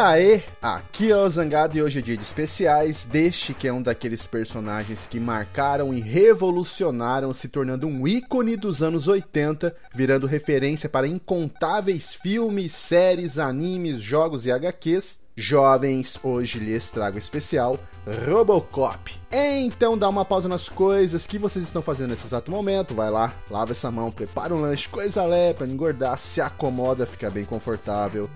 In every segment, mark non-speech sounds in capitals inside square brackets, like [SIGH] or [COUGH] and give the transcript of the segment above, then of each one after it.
aê! Aqui é o Zangado e hoje é dia de especiais, deste que é um daqueles personagens que marcaram e revolucionaram, se tornando um ícone dos anos 80, virando referência para incontáveis filmes, séries, animes, jogos e HQs. Jovens, hoje lhes trago especial Robocop. É, então dá uma pausa nas coisas que vocês estão fazendo nesse exato momento, vai lá, lava essa mão, prepara um lanche, coisa leve para engordar, se acomoda, fica bem confortável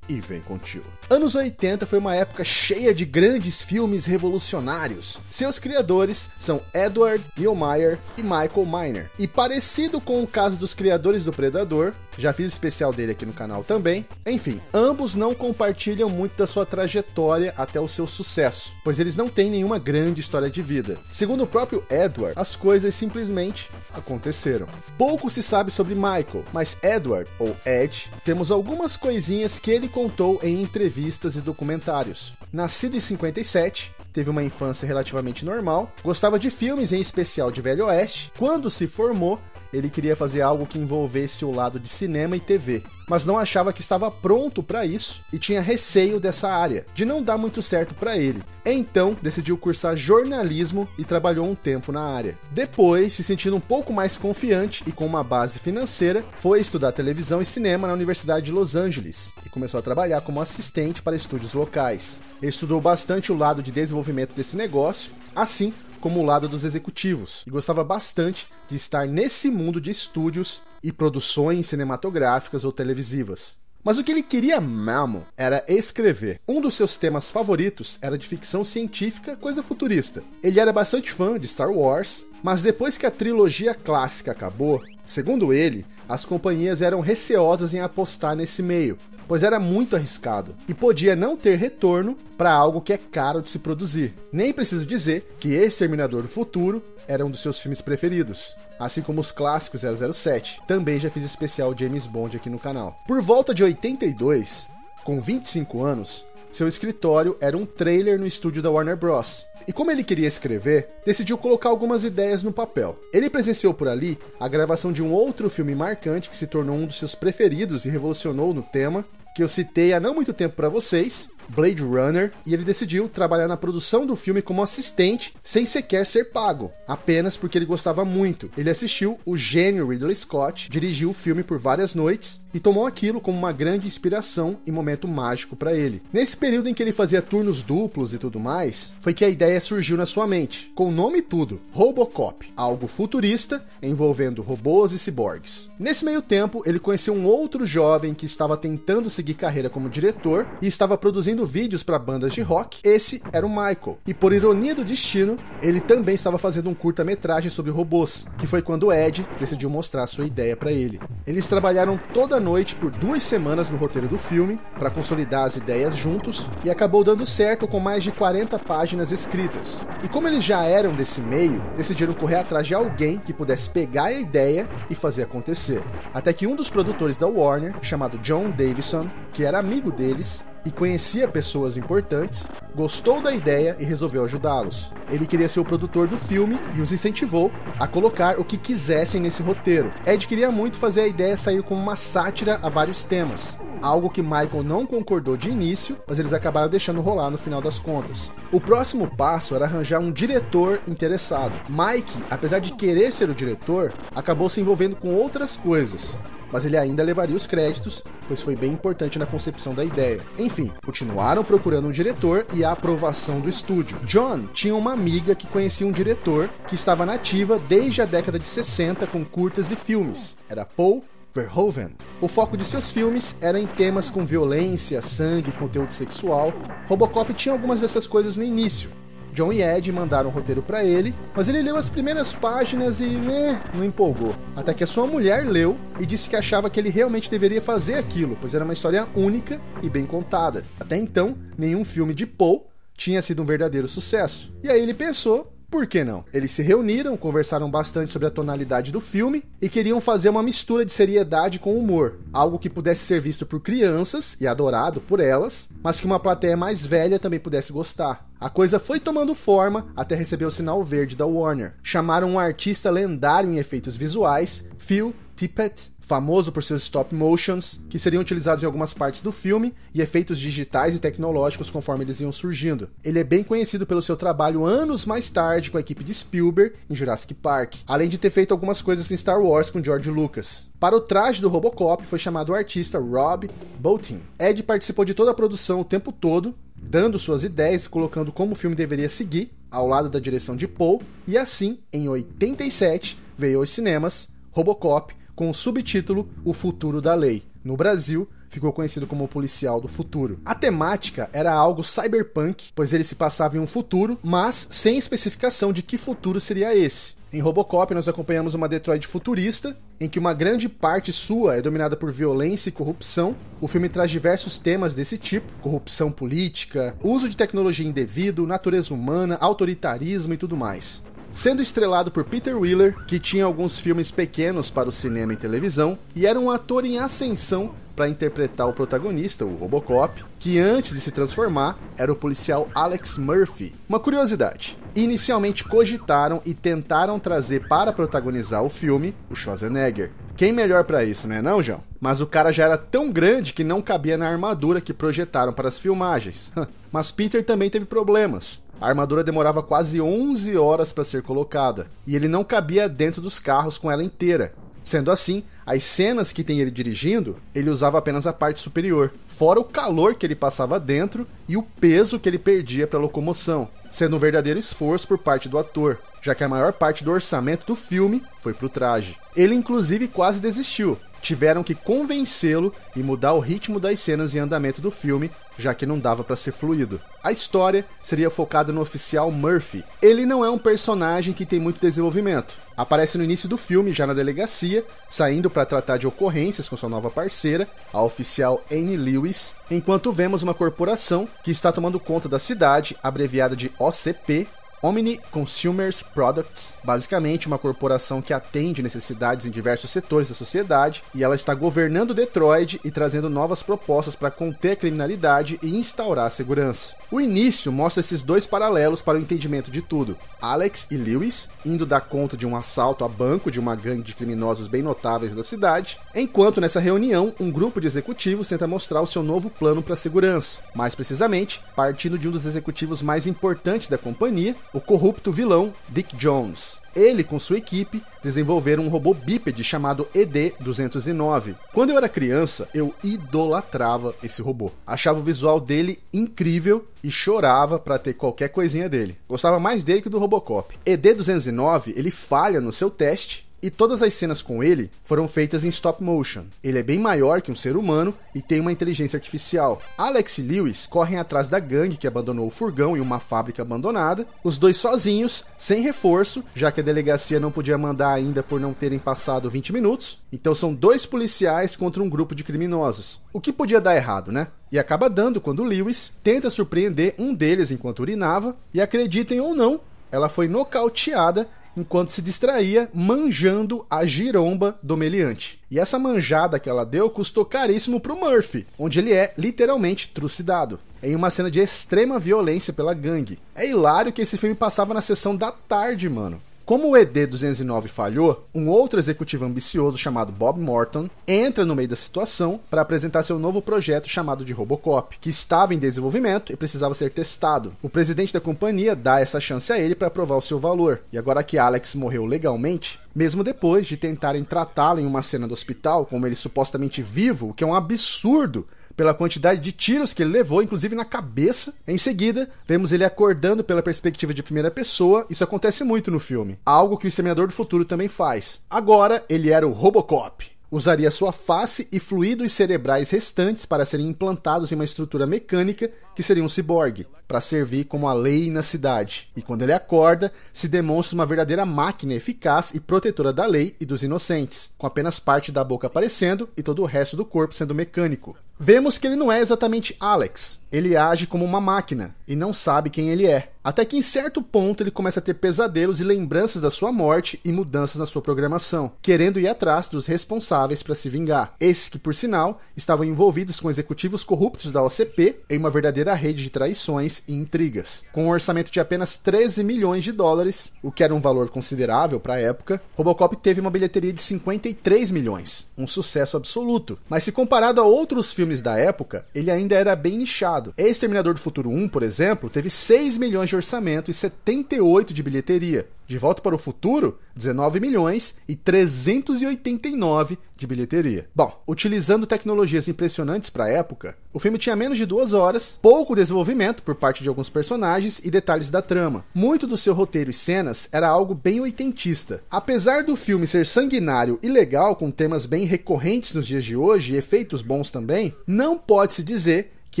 e vem contigo. Anos 80 foi uma época cheia de grandes filmes revolucionários. Seus criadores são Edward Neil Meyer e Michael Miner. E parecido com o caso dos criadores do Predador, já fiz especial dele aqui no canal também. Enfim, ambos não compartilham muito da sua trajetória até o seu sucesso, pois eles não têm nenhuma grande história de vida. Segundo o próprio Edward, as coisas simplesmente aconteceram. Pouco se sabe sobre Michael, mas Edward, ou Ed, temos algumas coisinhas que ele contou em entrevistas e documentários. Nascido em 57, teve uma infância relativamente normal, gostava de filmes, em especial de Velho Oeste. Quando se formou, ele queria fazer algo que envolvesse o lado de cinema e TV, mas não achava que estava pronto para isso e tinha receio dessa área, de não dar muito certo para ele. Então, decidiu cursar jornalismo e trabalhou um tempo na área. Depois, se sentindo um pouco mais confiante e com uma base financeira, foi estudar televisão e cinema na Universidade de Los Angeles e começou a trabalhar como assistente para estúdios locais. Estudou bastante o lado de desenvolvimento desse negócio, assim como o lado dos executivos, e gostava bastante de estar nesse mundo de estúdios e produções cinematográficas ou televisivas. Mas o que ele queria mesmo era escrever. Um dos seus temas favoritos era de ficção científica, coisa futurista. Ele era bastante fã de Star Wars, mas depois que a trilogia clássica acabou, segundo ele, as companhias eram receosas em apostar nesse meio, pois era muito arriscado e podia não ter retorno para algo que é caro de se produzir. Nem preciso dizer que Exterminador do Futuro era um dos seus filmes preferidos, assim como os clássicos 007. Também já fiz especial James Bond aqui no canal. Por volta de 82, com 25 anos, seu escritório era um trailer no estúdio da Warner Bros. E como ele queria escrever, decidiu colocar algumas ideias no papel. Ele presenciou por ali a gravação de um outro filme marcante que se tornou um dos seus preferidos e revolucionou no tema, que eu citei há não muito tempo para vocês, Blade Runner e ele decidiu trabalhar na produção do filme como assistente, sem sequer ser pago, apenas porque ele gostava muito. Ele assistiu o gênio Ridley Scott, dirigiu o filme por várias noites e tomou aquilo como uma grande inspiração e momento mágico para ele. Nesse período em que ele fazia turnos duplos e tudo mais, foi que a ideia surgiu na sua mente, com o nome e tudo: Robocop, algo futurista envolvendo robôs e ciborgues. Nesse meio tempo, ele conheceu um outro jovem que estava tentando seguir carreira como diretor e estava produzindo fazendo vídeos para bandas de rock, esse era o Michael. E por ironia do destino, ele também estava fazendo um curta-metragem sobre robôs, que foi quando Ed decidiu mostrar sua ideia para ele. Eles trabalharam toda a noite por duas semanas no roteiro do filme para consolidar as ideias juntos e acabou dando certo com mais de 40 páginas escritas. E como eles já eram desse meio, decidiram correr atrás de alguém que pudesse pegar a ideia e fazer acontecer. Até que um dos produtores da Warner, chamado John Davison, que era amigo deles, e conhecia pessoas importantes, gostou da ideia e resolveu ajudá-los. Ele queria ser o produtor do filme e os incentivou a colocar o que quisessem nesse roteiro. Ed queria muito fazer a ideia sair como uma sátira a vários temas, algo que Michael não concordou de início, mas eles acabaram deixando rolar no final das contas. O próximo passo era arranjar um diretor interessado. Mike, apesar de querer ser o diretor, acabou se envolvendo com outras coisas mas ele ainda levaria os créditos, pois foi bem importante na concepção da ideia. Enfim, continuaram procurando um diretor e a aprovação do estúdio. John tinha uma amiga que conhecia um diretor que estava nativa desde a década de 60 com curtas e filmes. Era Paul Verhoeven. O foco de seus filmes era em temas com violência, sangue, conteúdo sexual. Robocop tinha algumas dessas coisas no início, John e Ed mandaram o roteiro para ele, mas ele leu as primeiras páginas e né, não empolgou. Até que a sua mulher leu e disse que achava que ele realmente deveria fazer aquilo, pois era uma história única e bem contada. Até então, nenhum filme de Poe tinha sido um verdadeiro sucesso. E aí ele pensou por que não? Eles se reuniram, conversaram bastante sobre a tonalidade do filme e queriam fazer uma mistura de seriedade com humor, algo que pudesse ser visto por crianças e adorado por elas, mas que uma plateia mais velha também pudesse gostar. A coisa foi tomando forma até receber o sinal verde da Warner. Chamaram um artista lendário em efeitos visuais, Phil Tippett, famoso por seus stop motions, que seriam utilizados em algumas partes do filme, e efeitos digitais e tecnológicos conforme eles iam surgindo. Ele é bem conhecido pelo seu trabalho anos mais tarde com a equipe de Spielberg em Jurassic Park, além de ter feito algumas coisas em Star Wars com George Lucas. Para o traje do Robocop foi chamado o artista Rob Bolton. Ed participou de toda a produção o tempo todo, dando suas ideias e colocando como o filme deveria seguir, ao lado da direção de Paul, e assim, em 87, veio aos cinemas Robocop com o subtítulo O Futuro da Lei. No Brasil, ficou conhecido como policial do futuro. A temática era algo cyberpunk, pois ele se passava em um futuro, mas sem especificação de que futuro seria esse. Em Robocop, nós acompanhamos uma Detroit futurista, em que uma grande parte sua é dominada por violência e corrupção. O filme traz diversos temas desse tipo: corrupção política, uso de tecnologia indevido, natureza humana, autoritarismo e tudo mais sendo estrelado por Peter Wheeler, que tinha alguns filmes pequenos para o cinema e televisão, e era um ator em ascensão para interpretar o protagonista, o Robocop, que antes de se transformar era o policial Alex Murphy. Uma curiosidade: inicialmente cogitaram e tentaram trazer para protagonizar o filme o Schwarzenegger. Quem melhor para isso, né, não, não, João? Mas o cara já era tão grande que não cabia na armadura que projetaram para as filmagens. [LAUGHS] Mas Peter também teve problemas. A armadura demorava quase 11 horas para ser colocada, e ele não cabia dentro dos carros com ela inteira. Sendo assim, as cenas que tem ele dirigindo, ele usava apenas a parte superior, fora o calor que ele passava dentro e o peso que ele perdia para locomoção, sendo um verdadeiro esforço por parte do ator, já que a maior parte do orçamento do filme foi para o traje. Ele inclusive quase desistiu, tiveram que convencê-lo e mudar o ritmo das cenas e andamento do filme já que não dava para ser fluido. A história seria focada no oficial Murphy. Ele não é um personagem que tem muito desenvolvimento. Aparece no início do filme, já na delegacia, saindo para tratar de ocorrências com sua nova parceira, a oficial Anne Lewis, enquanto vemos uma corporação que está tomando conta da cidade, abreviada de OCP, Omni Consumers Products, basicamente uma corporação que atende necessidades em diversos setores da sociedade, e ela está governando Detroit e trazendo novas propostas para conter a criminalidade e instaurar a segurança. O início mostra esses dois paralelos para o entendimento de tudo. Alex e Lewis indo dar conta de um assalto a banco de uma gangue de criminosos bem notáveis da cidade, enquanto nessa reunião um grupo de executivos tenta mostrar o seu novo plano para a segurança, mais precisamente partindo de um dos executivos mais importantes da companhia, o corrupto vilão Dick Jones. Ele, com sua equipe, desenvolveram um robô bípede chamado ED-209. Quando eu era criança, eu idolatrava esse robô. Achava o visual dele incrível e chorava para ter qualquer coisinha dele. Gostava mais dele que do Robocop. ED-209, ele falha no seu teste e todas as cenas com ele foram feitas em stop motion. Ele é bem maior que um ser humano e tem uma inteligência artificial. Alex e Lewis correm atrás da gangue que abandonou o furgão em uma fábrica abandonada, os dois sozinhos, sem reforço, já que a delegacia não podia mandar ainda por não terem passado 20 minutos. Então são dois policiais contra um grupo de criminosos. O que podia dar errado, né? E acaba dando quando Lewis tenta surpreender um deles enquanto urinava, e acreditem ou não, ela foi nocauteada enquanto se distraía manjando a giromba do meliante. E essa manjada que ela deu custou caríssimo pro Murphy, onde ele é literalmente trucidado. Em uma cena de extrema violência pela gangue. É hilário que esse filme passava na sessão da tarde, mano. Como o ED-209 falhou, um outro executivo ambicioso chamado Bob Morton entra no meio da situação para apresentar seu novo projeto chamado de Robocop, que estava em desenvolvimento e precisava ser testado. O presidente da companhia dá essa chance a ele para provar o seu valor. E agora que Alex morreu legalmente, mesmo depois de tentarem tratá-lo em uma cena do hospital, como ele supostamente vivo, o que é um absurdo, pela quantidade de tiros que ele levou, inclusive na cabeça. Em seguida, vemos ele acordando pela perspectiva de primeira pessoa. Isso acontece muito no filme, algo que o Exterminador do Futuro também faz. Agora, ele era o Robocop usaria sua face e fluidos cerebrais restantes para serem implantados em uma estrutura mecânica que seria um ciborgue, para servir como a lei na cidade. E quando ele acorda, se demonstra uma verdadeira máquina eficaz e protetora da lei e dos inocentes, com apenas parte da boca aparecendo e todo o resto do corpo sendo mecânico vemos que ele não é exatamente Alex. Ele age como uma máquina e não sabe quem ele é. Até que em certo ponto ele começa a ter pesadelos e lembranças da sua morte e mudanças na sua programação, querendo ir atrás dos responsáveis para se vingar. Esses que, por sinal, estavam envolvidos com executivos corruptos da OCP em uma verdadeira rede de traições e intrigas. Com um orçamento de apenas 13 milhões de dólares, o que era um valor considerável para a época, Robocop teve uma bilheteria de 53 milhões, um sucesso absoluto. Mas se comparado a outros filmes da época, ele ainda era bem nichado lançado. Exterminador do Futuro 1, por exemplo, teve 6 milhões de orçamento e 78 de bilheteria. De Volta para o Futuro, 19 milhões e 389 de bilheteria. Bom, utilizando tecnologias impressionantes para a época, o filme tinha menos de duas horas, pouco desenvolvimento por parte de alguns personagens e detalhes da trama. Muito do seu roteiro e cenas era algo bem oitentista. Apesar do filme ser sanguinário e legal, com temas bem recorrentes nos dias de hoje e efeitos bons também, não pode-se dizer que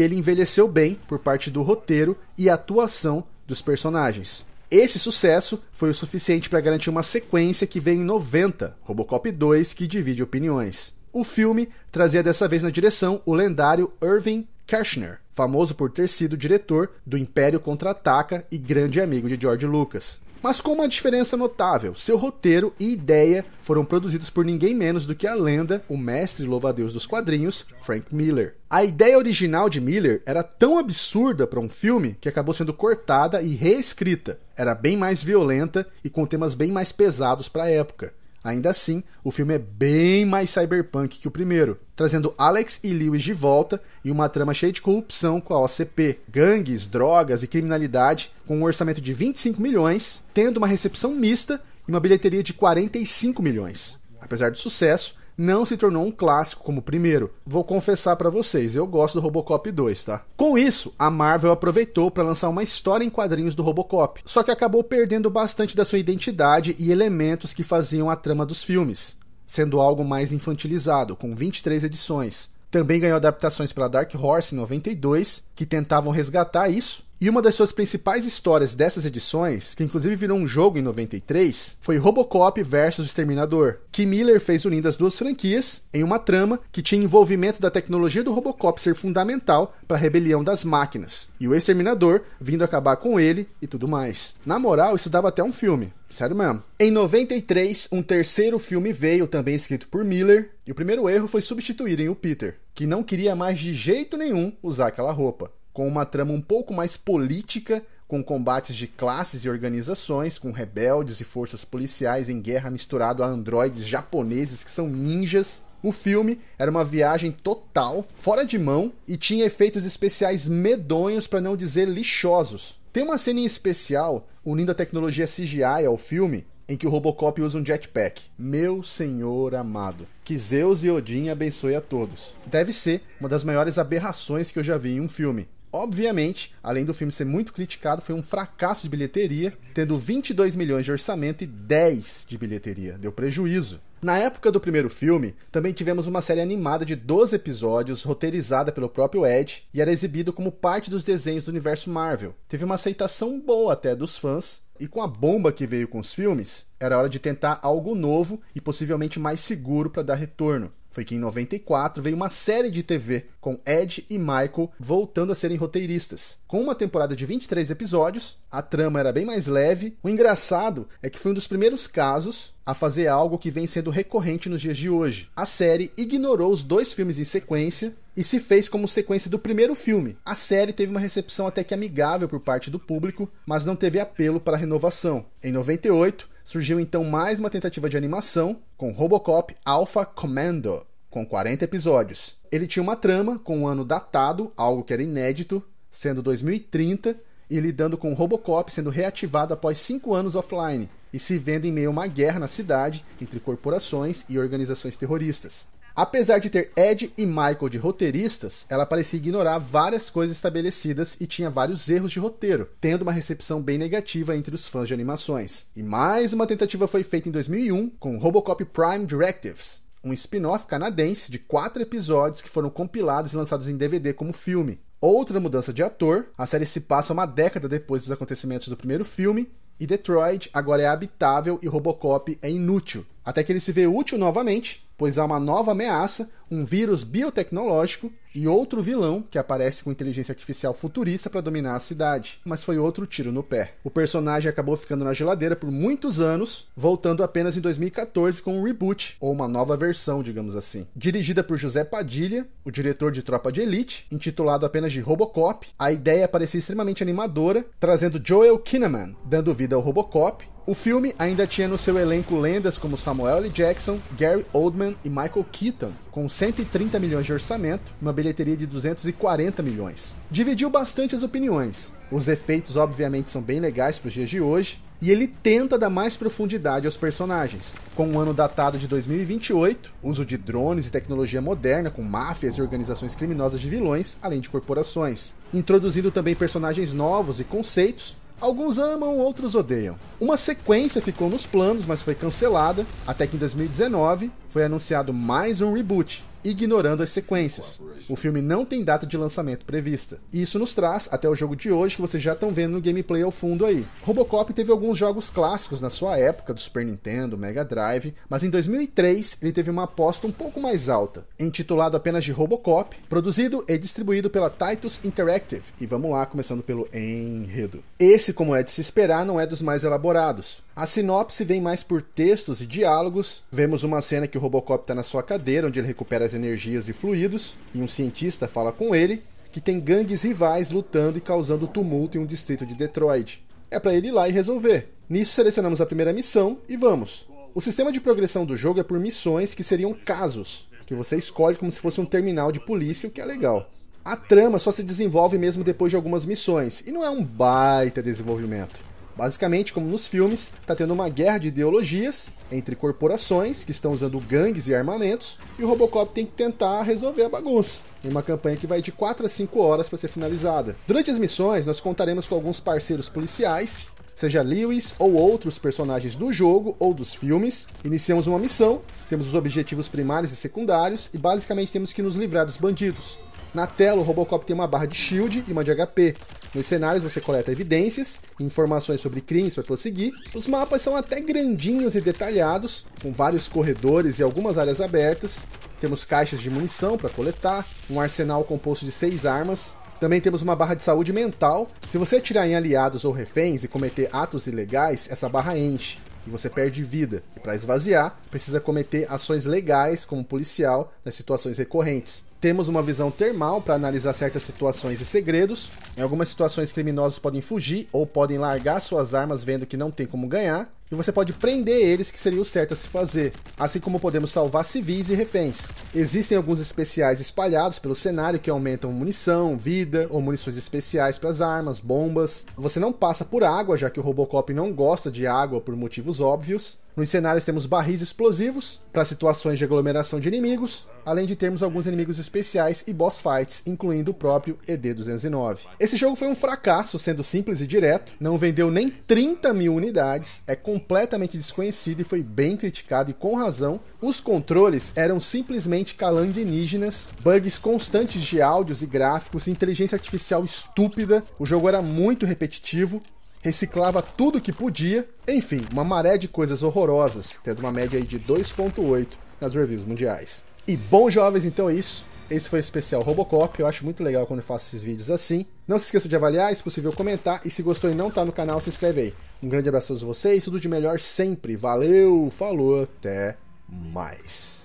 ele envelheceu bem por parte do roteiro e atuação dos personagens. Esse sucesso foi o suficiente para garantir uma sequência que vem em 90, Robocop 2, que divide opiniões. O filme trazia dessa vez na direção o lendário Irving Kershner, famoso por ter sido diretor do Império Contra-Ataca e grande amigo de George Lucas mas com uma diferença notável. Seu roteiro e ideia foram produzidos por ninguém menos do que a lenda, o mestre louva-a-deus dos quadrinhos, Frank Miller. A ideia original de Miller era tão absurda para um filme que acabou sendo cortada e reescrita. Era bem mais violenta e com temas bem mais pesados para a época. Ainda assim, o filme é bem mais cyberpunk que o primeiro, trazendo Alex e Lewis de volta em uma trama cheia de corrupção com a OCP, gangues, drogas e criminalidade, com um orçamento de 25 milhões, tendo uma recepção mista e uma bilheteria de 45 milhões. Apesar do sucesso, não se tornou um clássico como o primeiro. Vou confessar para vocês, eu gosto do Robocop 2, tá? Com isso, a Marvel aproveitou para lançar uma história em quadrinhos do Robocop, só que acabou perdendo bastante da sua identidade e elementos que faziam a trama dos filmes, sendo algo mais infantilizado, com 23 edições. Também ganhou adaptações pela Dark Horse em 92, que tentavam resgatar isso, e uma das suas principais histórias dessas edições, que inclusive virou um jogo em 93, foi Robocop versus Exterminador, que Miller fez unindo as duas franquias em uma trama que tinha envolvimento da tecnologia do Robocop ser fundamental para a rebelião das máquinas, e o Exterminador vindo acabar com ele e tudo mais. Na moral, isso dava até um filme. Sério mesmo. Em 93, um terceiro filme veio, também escrito por Miller, e o primeiro erro foi substituírem o Peter, que não queria mais de jeito nenhum usar aquela roupa com uma trama um pouco mais política, com combates de classes e organizações, com rebeldes e forças policiais em guerra misturado a androides japoneses que são ninjas. O filme era uma viagem total, fora de mão e tinha efeitos especiais medonhos para não dizer lixosos. Tem uma cena em especial unindo a tecnologia CGI ao filme em que o Robocop usa um jetpack. Meu senhor amado, que Zeus e Odin abençoe a todos. Deve ser uma das maiores aberrações que eu já vi em um filme. Obviamente, além do filme ser muito criticado, foi um fracasso de bilheteria, tendo 22 milhões de orçamento e 10 de bilheteria. Deu prejuízo. Na época do primeiro filme, também tivemos uma série animada de 12 episódios, roteirizada pelo próprio Ed, e era exibido como parte dos desenhos do universo Marvel. Teve uma aceitação boa até dos fãs, e com a bomba que veio com os filmes, era hora de tentar algo novo e possivelmente mais seguro para dar retorno foi que em 94 veio uma série de TV com Ed e Michael voltando a serem roteiristas. Com uma temporada de 23 episódios, a trama era bem mais leve. O engraçado é que foi um dos primeiros casos a fazer algo que vem sendo recorrente nos dias de hoje. A série ignorou os dois filmes em sequência e se fez como sequência do primeiro filme. A série teve uma recepção até que amigável por parte do público, mas não teve apelo para renovação. Em 98, surgiu então mais uma tentativa de animação com Robocop Alpha Commando, com 40 episódios. Ele tinha uma trama com um ano datado, algo que era inédito, sendo 2030, e lidando com Robocop sendo reativado após 5 anos offline e se vendo em meio a uma guerra na cidade entre corporações e organizações terroristas. Apesar de ter Ed e Michael de roteiristas, ela parecia ignorar várias coisas estabelecidas e tinha vários erros de roteiro, tendo uma recepção bem negativa entre os fãs de animações. E mais uma tentativa foi feita em 2001 com Robocop Prime Directives, um spin-off canadense de quatro episódios que foram compilados e lançados em DVD como filme. Outra mudança de ator, a série se passa uma década depois dos acontecimentos do primeiro filme, e Detroit agora é habitável e Robocop é inútil. Até que ele se vê útil novamente pois há uma nova ameaça, um vírus biotecnológico, e outro vilão que aparece com inteligência artificial futurista para dominar a cidade, mas foi outro tiro no pé. O personagem acabou ficando na geladeira por muitos anos, voltando apenas em 2014 com um reboot, ou uma nova versão, digamos assim. Dirigida por José Padilha, o diretor de Tropa de Elite, intitulado apenas de Robocop, a ideia parecia extremamente animadora, trazendo Joel Kinnaman, dando vida ao Robocop, o filme ainda tinha no seu elenco lendas como Samuel L. Jackson, Gary Oldman e Michael Keaton, com 130 milhões de orçamento, uma bilheteria de 240 milhões. Dividiu bastante as opiniões. Os efeitos, obviamente, são bem legais para os dias de hoje, e ele tenta dar mais profundidade aos personagens. Com um ano datado de 2028, uso de drones e tecnologia moderna com máfias e organizações criminosas de vilões, além de corporações. Introduzindo também personagens novos e conceitos. Alguns amam, outros odeiam. Uma sequência ficou nos planos, mas foi cancelada, até que em 2019 foi anunciado mais um reboot, ignorando as sequências. O filme não tem data de lançamento prevista. E isso nos traz até o jogo de hoje que vocês já estão vendo no gameplay ao fundo aí. Robocop teve alguns jogos clássicos na sua época, do Super Nintendo, Mega Drive, mas em 2003 ele teve uma aposta um pouco mais alta, intitulado apenas de Robocop, produzido e distribuído pela Titus Interactive. E vamos lá, começando pelo enredo. Esse, como é de se esperar, não é dos mais elaborados. A sinopse vem mais por textos e diálogos. Vemos uma cena que o Robocop está na sua cadeira, onde ele recupera energias e fluidos, e um cientista fala com ele que tem gangues rivais lutando e causando tumulto em um distrito de Detroit. É para ele ir lá e resolver. Nisso selecionamos a primeira missão e vamos. O sistema de progressão do jogo é por missões que seriam casos, que você escolhe como se fosse um terminal de polícia, o que é legal. A trama só se desenvolve mesmo depois de algumas missões, e não é um baita desenvolvimento. Basicamente, como nos filmes, está tendo uma guerra de ideologias entre corporações que estão usando gangues e armamentos, e o Robocop tem que tentar resolver a bagunça em uma campanha que vai de 4 a 5 horas para ser finalizada. Durante as missões, nós contaremos com alguns parceiros policiais, seja Lewis ou outros personagens do jogo ou dos filmes. Iniciamos uma missão, temos os objetivos primários e secundários e basicamente temos que nos livrar dos bandidos. Na tela, o Robocop tem uma barra de shield e uma de HP. Nos cenários você coleta evidências, informações sobre crimes para prosseguir. Os mapas são até grandinhos e detalhados, com vários corredores e algumas áreas abertas. Temos caixas de munição para coletar, um arsenal composto de seis armas, também temos uma barra de saúde mental. Se você atirar em aliados ou reféns e cometer atos ilegais, essa barra enche e você perde vida. E para esvaziar, precisa cometer ações legais como policial nas situações recorrentes. Temos uma visão termal para analisar certas situações e segredos. Em algumas situações, criminosos podem fugir ou podem largar suas armas vendo que não tem como ganhar. E você pode prender eles, que seria o certo a se fazer, assim como podemos salvar civis e reféns. Existem alguns especiais espalhados pelo cenário que aumentam munição, vida ou munições especiais para as armas, bombas. Você não passa por água, já que o Robocop não gosta de água por motivos óbvios. Nos cenários temos barris explosivos para situações de aglomeração de inimigos, além de termos alguns inimigos especiais e boss fights, incluindo o próprio ED-209. Esse jogo foi um fracasso, sendo simples e direto, não vendeu nem 30 mil unidades, é completamente desconhecido e foi bem criticado e com razão. Os controles eram simplesmente calandinígenas, bugs constantes de áudios e gráficos, inteligência artificial estúpida, o jogo era muito repetitivo, reciclava tudo que podia, enfim, uma maré de coisas horrorosas, tendo uma média aí de 2.8 nas reviews mundiais. E bom, jovens, então é isso. Esse foi o especial Robocop, eu acho muito legal quando eu faço esses vídeos assim. Não se esqueça de avaliar, se é possível comentar, e se gostou e não tá no canal, se inscreve aí. Um grande abraço a todos vocês, tudo de melhor sempre. Valeu, falou, até mais.